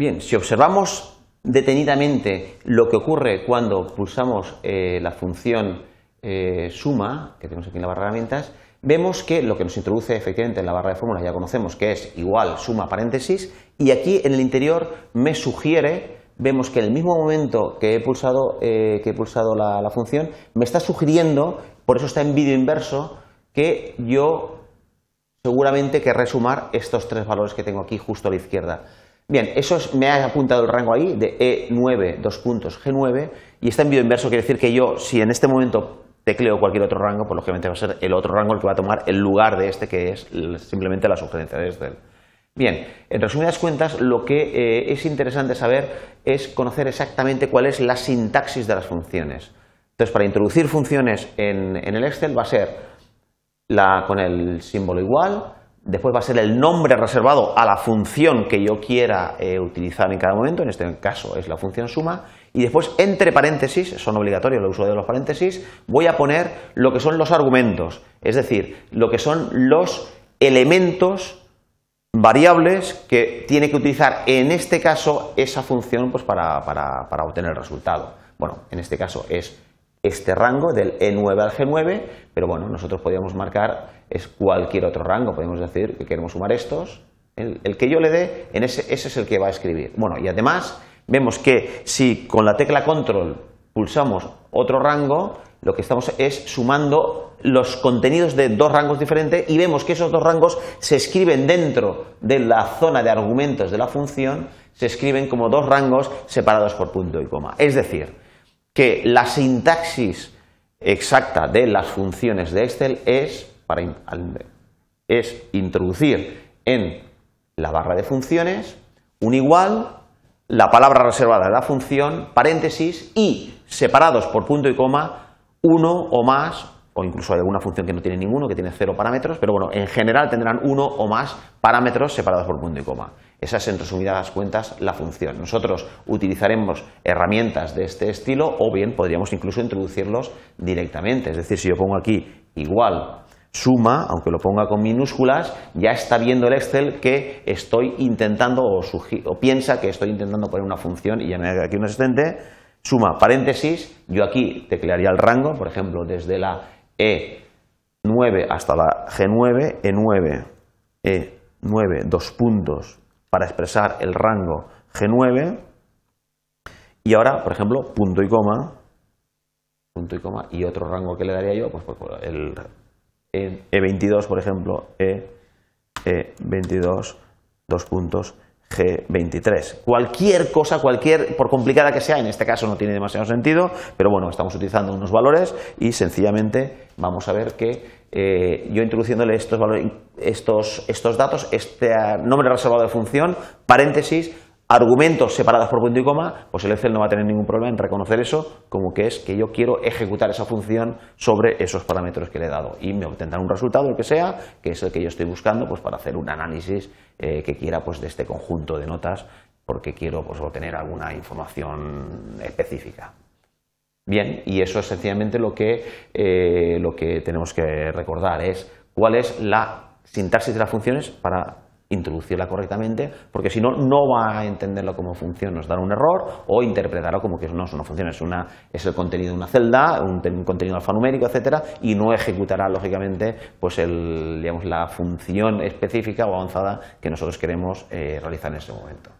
Bien, si observamos detenidamente lo que ocurre cuando pulsamos eh, la función eh, suma, que tenemos aquí en la barra de herramientas, vemos que lo que nos introduce efectivamente en la barra de fórmulas ya conocemos que es igual suma paréntesis y aquí en el interior me sugiere vemos que en el mismo momento que he pulsado, eh, que he pulsado la, la, función, me está sugiriendo, por eso está en vídeo inverso, que yo seguramente querré sumar estos tres valores que tengo aquí justo a la izquierda. Bien, eso me ha apuntado el rango ahí de E9, dos puntos, G9, y está en inverso, quiere decir que yo, si en este momento tecleo cualquier otro rango, pues lógicamente va a ser el otro rango el que va a tomar el lugar de este, que es simplemente la sugerencia de él. Bien, en resumidas cuentas, lo que eh, es interesante saber es conocer exactamente cuál es la sintaxis de las funciones. Entonces, para introducir funciones en, el Excel va a ser con el símbolo igual, Después va a ser el nombre reservado a la función que yo quiera eh, utilizar en cada momento, en este caso es la función suma, y después entre paréntesis, son obligatorios los uso de los paréntesis, voy a poner lo que son los argumentos, es decir, lo que son los elementos variables que tiene que utilizar en este caso esa función pues, para, para obtener el resultado. Bueno, en este caso es este rango del E9 al G9, pero bueno, nosotros podríamos marcar es cualquier otro rango, podemos decir que queremos sumar estos, el, que yo le dé, en ese, ese es el que va a escribir. Bueno, y además vemos que si con la tecla control pulsamos otro rango, lo que estamos es sumando los contenidos de dos rangos diferentes y vemos que esos dos rangos se escriben dentro de la zona de argumentos de la función, se escriben como dos rangos separados por punto y coma. Es decir, que la sintaxis exacta de las funciones de Excel es, para, es introducir en la barra de funciones un igual, la palabra reservada de la función, paréntesis y separados por punto y coma, uno o más o incluso hay alguna función que no tiene ninguno, que tiene cero parámetros, pero bueno, en general tendrán uno o más parámetros separados por punto y coma. Esa es en resumidas cuentas la función. Nosotros utilizaremos herramientas de este estilo o bien podríamos incluso introducirlos directamente. Es decir, si yo pongo aquí igual suma, aunque lo ponga con minúsculas, ya está viendo el Excel que estoy intentando o, piensa que estoy intentando poner una función y ya me da aquí un asistente. Suma paréntesis, yo aquí teclearía el rango, por ejemplo, desde la e9 hasta la G9, E9, E9, dos puntos para expresar el rango G9. Y ahora, por ejemplo, punto y coma, punto y coma, y otro rango que le daría yo, pues, pues el E22, por ejemplo, E, E22, dos puntos, G23. Cualquier cosa, cualquier, por complicada que sea, en este caso no tiene demasiado sentido, pero bueno, estamos utilizando unos valores y sencillamente vamos a ver que eh, yo introduciéndole estos, estos, estos datos, este ah, nombre reservado de función, paréntesis, argumentos separados por punto y coma, pues el Excel no va a tener ningún problema en reconocer eso como que es que yo quiero ejecutar esa función sobre esos parámetros que le he dado y me obtendrá un resultado, el que sea, que es el que yo estoy buscando pues para hacer un análisis eh, que quiera pues de este conjunto de notas porque quiero pues, obtener alguna información específica. Bien, y eso es sencillamente lo que, eh, lo que tenemos que recordar, es cuál es la sintaxis de las funciones para introducirla correctamente, porque si no, no va a entenderlo como función, nos dará un error o interpretará como que no es una función, es, una, es el contenido de una celda, un, contenido alfanumérico, etcétera, y no ejecutará lógicamente pues el, digamos, la función específica o avanzada que nosotros queremos eh, realizar en ese momento.